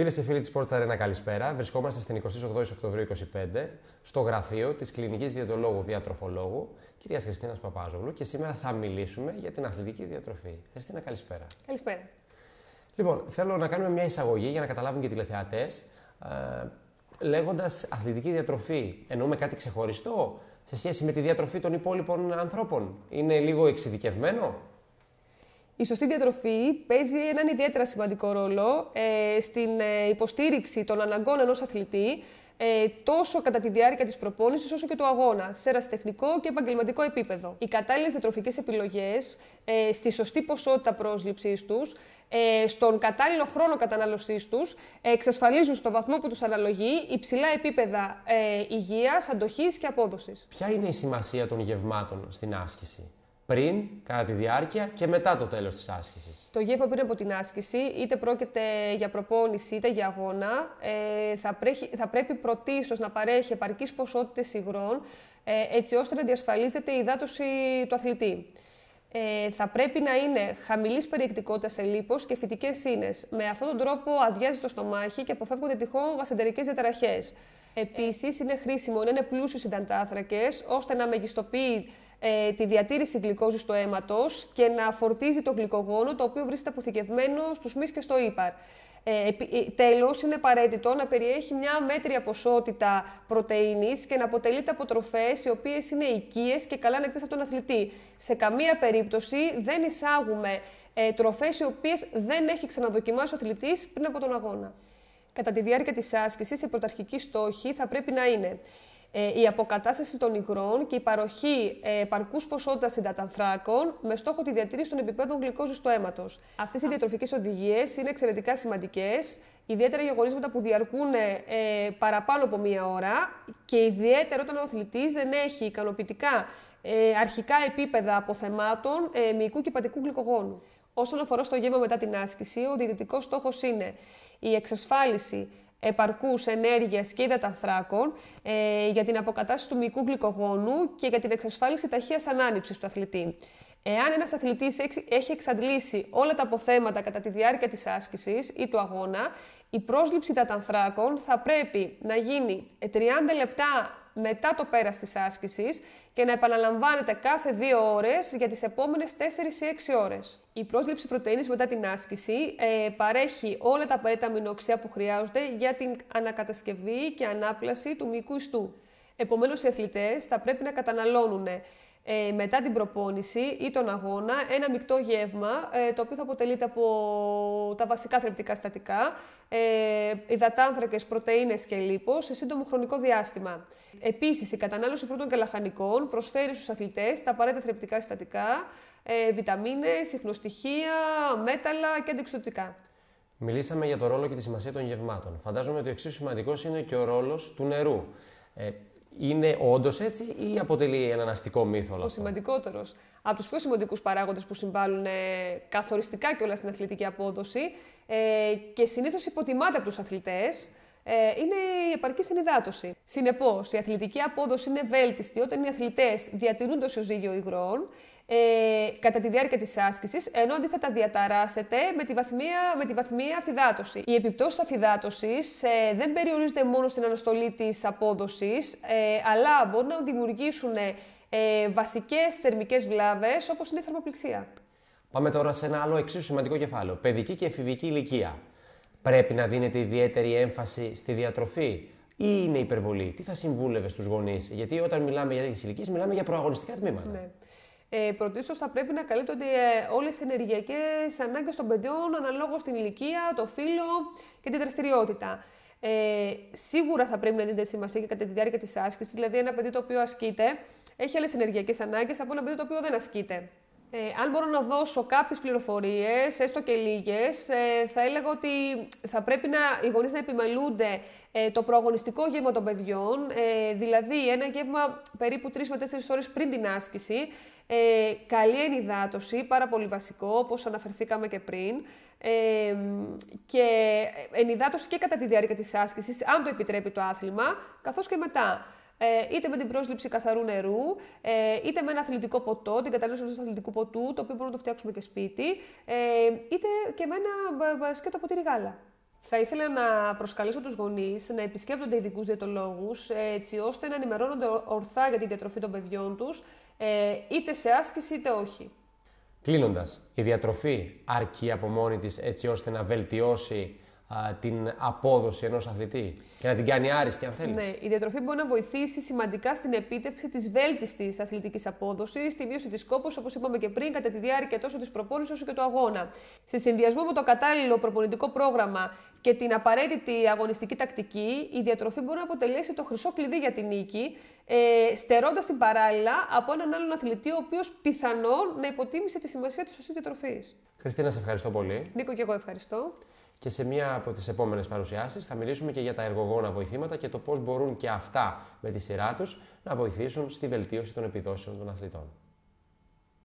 Φίλες και φίλοι της Sports Arena, καλησπέρα. Βρισκόμαστε στην 28 Οκτωβρίου 2025 στο γραφείο της Κλινικής Διατολόγου Διατροφολόγου κυρίας Χριστίνα Παπάζογλου και σήμερα θα μιλήσουμε για την αθλητική διατροφή. Χριστίνα, καλησπέρα. Καλησπέρα. Λοιπόν, θέλω να κάνουμε μια εισαγωγή για να καταλάβουν και οι τηλεθεατές. Ε, Λέγοντας αθλητική διατροφή, εννοούμε κάτι ξεχωριστό σε σχέση με τη διατροφή των υπόλοιπων ανθρώπων. Είναι λίγο εξειδικευμένο η σωστή διατροφή παίζει έναν ιδιαίτερα σημαντικό ρόλο ε, στην ε, υποστήριξη των αναγκών ενός αθλητή, ε, τόσο κατά τη διάρκεια της προπόνησης όσο και του αγώνα, σε ερασιτεχνικό και επαγγελματικό επίπεδο. Οι κατάλληλες διατροφικές επιλογές, στη σωστή ποσότητα πρόσληψής τους, στον κατάλληλο χρόνο κατανάλωσής τους, εξασφαλίζουν στο βαθμό που τους αναλογεί υψηλά επίπεδα ε, υγείας, αντοχής και απόδοσης. Ποια είναι η σημασία των γευμάτων στην άσκηση πριν, κατά τη διάρκεια και μετά το τέλος της άσκησης. Το γεύμα πριν από την άσκηση, είτε πρόκειται για προπόνηση είτε για αγώνα, ε, θα, πρέχει, θα πρέπει πρωτίστως να παρέχει επαρκείς ποσότητες υγρών, ε, έτσι ώστε να διασφαλίζεται η υδάτωση του αθλητή. Ε, θα πρέπει να είναι χαμηλής περιεκτικότητας σε λίπος και φυτικές ίνες. Με αυτόν τον τρόπο αδειάζει το στομάχι και αποφεύγονται τυχόν βασαντερικές διαταραχές. Επίσης, είναι χρήσιμο να είναι πλούσιος συνταντάθρακες, ώστε να μεγιστοποιεί ε, τη διατήρηση γλυκόζης στο αίματος και να φορτίζει το γλυκογόνο το οποίο βρίσκεται αποθηκευμένο στους μυς και στο ύπαρ. Ε, ε τέλος, είναι απαραίτητο να περιέχει μια μέτρια ποσότητα πρωτεΐνης και να αποτελείται από τροφές οι οποίες είναι οικίες και καλά ανεκτές από τον αθλητή. Σε καμία περίπτωση δεν εισάγουμε ε, τροφές οι οποίες δεν έχει ξαναδοκιμάσει ο αθλητής πριν από τον αγώνα. Κατά τη διάρκεια της άσκησης, η πρωταρχική στόχη θα πρέπει να είναι ε, η αποκατάσταση των υγρών και η παροχή ε, ποσότητα ποσότητας υδατανθράκων με στόχο τη διατήρηση των επιπέδων γλυκόζης στο αίματος. Αυτές οι διατροφικές οδηγίες είναι εξαιρετικά σημαντικές. ιδιαίτερα για γονίσματα που διαρκούν ε, παραπάνω από μία ώρα και ιδιαίτερα όταν ο αθλητής δεν έχει ικανοποιητικά ε, αρχικά επίπεδα αποθεμάτων ε, μυϊκού και πατικού γλυκογόνου. Όσον αφορά στο γεύμα μετά την άσκηση, ο διαιτητικός στόχος είναι η εξασφάλιση Επαρκούς ενέργεια και υδατανθράκων ε, για την αποκατάσταση του μυϊκού γλυκογόνου και για την εξασφάλιση ταχείας ανάνυψης του αθλητή. Εάν ένας αθλητής έχει εξαντλήσει όλα τα αποθέματα κατά τη διάρκεια της άσκησης ή του αγώνα, η πρόσληψη υδατανθράκων θα πρέπει να γίνει 30 λεπτά μετά το πέρας της άσκησης και να επαναλαμβάνεται κάθε 2 ώρες για τις επόμενες 4 ή 6 ώρες. Η πρόσληψη πρωτεΐνης μετά την άσκηση ε, παρέχει όλα τα απαραίτητα αμινοξέα που χρειάζονται για την ανακατασκευή και ανάπλαση του μυϊκού ιστού. Επομένως, οι αθλητές θα πρέπει να καταναλώνουν ε, μετά την προπόνηση ή τον αγώνα ένα μεικτό γεύμα, ε, το οποίο θα αποτελείται από τα βασικά θρεπτικά συστατικά, ε, υδατάνθρακες, πρωτεΐνες και λίπος σε σύντομο χρονικό διάστημα. Επίσης, η κατανάλωση φρούτων και λαχανικών προσφέρει στους αθλητές τα απαραίτητα θρεπτικά συστατικά, ε, βιταμίνες, μέταλλα και αντιξωτικά. Μιλήσαμε για το ρόλο και τη σημασία των γευμάτων. Φαντάζομαι ότι εξίσου σημαντικός είναι και ο ρόλος του νερού. Ε, είναι όντως έτσι ή αποτελεί έναν αστικό μύθο όλο Ο σημαντικότερος. Από τους πιο σημαντικούς παράγοντες που συμβάλλουν ε, καθοριστικά και όλα στην αθλητική απόδοση ε, και συνήθως υποτιμάται από τους αθλητές ε, είναι η επαρκή συνειδάτωση. Συνεπώς, η αθλητική απόδοση είναι βέλτιστη όταν οι αθλητές διατηρούν το συζύγιο υγρών, ε, κατά τη διάρκεια της άσκησης, ενώ τα διαταράσετε με τη βαθμία, με τη βαθμία αφυδάτωση. Οι επιπτώσεις αφυδάτωσης ε, δεν περιορίζονται μόνο στην αναστολή της απόδοσης, ε, αλλά μπορούν να δημιουργήσουν ε, βασικές θερμικές βλάβες όπως είναι η θερμοπληξία. Πάμε τώρα σε ένα άλλο εξίσου σημαντικό κεφάλαιο. Παιδική και εφηβική ηλικία. Πρέπει να δίνεται ιδιαίτερη έμφαση στη διατροφή ή είναι υπερβολή. Τι θα συμβούλευε στους γονείς, Γιατί όταν μιλάμε για τέτοιε ηλικίες, μιλάμε για προαγωνιστικά τμήματα. Ναι ε, πρωτίστως θα πρέπει να καλύπτονται ε, όλες οι ενεργειακές ανάγκες των παιδιών αναλόγως την ηλικία, το φύλλο και την δραστηριότητα. Ε, σίγουρα θα πρέπει να δίνετε σημασία και κατά τη διάρκεια της άσκησης. Δηλαδή, ένα παιδί το οποίο ασκείται έχει άλλες ενεργειακές ανάγκες από ένα παιδί το οποίο δεν ασκείται. Ε, αν μπορώ να δώσω κάποιες πληροφορίες, έστω και λίγες, ε, θα έλεγα ότι θα πρέπει να, οι γονείς να επιμελούνται ε, το προαγωνιστικό γεύμα των παιδιών, ε, δηλαδή ένα γεύμα περίπου 3 με 4 ώρες πριν την άσκηση. καλή ενυδάτωση, πάρα πολύ βασικό, όπως αναφερθήκαμε και πριν. και ενυδάτωση και κατά τη διάρκεια της άσκησης, αν το επιτρέπει το άθλημα, καθώς και μετά. Ε, είτε με την πρόσληψη καθαρού νερού, ε, είτε με ένα αθλητικό ποτό, την κατανάλωση του αθλητικού ποτού, το οποίο μπορούμε να το φτιάξουμε και σπίτι, ε, είτε και με ένα σκέτο ποτήρι γάλα. Θα ήθελα να προσκαλέσω τους γονείς να επισκέπτονται ειδικούς διαιτολόγους έτσι ώστε να ενημερώνονται ορθά για την διατροφή των παιδιών τους είτε σε άσκηση είτε όχι. Κλείνοντας, η διατροφή αρκεί από μόνη της έτσι ώστε να βελτιώσει την απόδοση ενός αθλητή και να την κάνει άριστη αν θέλεις. Ναι, η διατροφή μπορεί να βοηθήσει σημαντικά στην επίτευξη της βέλτιστης αθλητικής απόδοσης, στη μείωση της κόπος όπως είπαμε και πριν κατά τη διάρκεια τόσο της προπόνησης όσο και του αγώνα. Σε συνδυασμό με το κατάλληλο προπονητικό πρόγραμμα και την απαραίτητη αγωνιστική τακτική, η διατροφή μπορεί να αποτελέσει το χρυσό κλειδί για την νίκη, ε, στερώντας την παράλληλα από έναν άλλον αθλητή, ο οποίος πιθανόν να υποτίμησε τη σημασία της σωστής διατροφής. Χριστίνα, σε ευχαριστώ πολύ. Νίκο, και εγώ ευχαριστώ και σε μία από τις επόμενες παρουσιάσεις θα μιλήσουμε και για τα εργογόνα βοηθήματα και το πώς μπορούν και αυτά με τη σειρά τους να βοηθήσουν στη βελτίωση των επιδόσεων των αθλητών.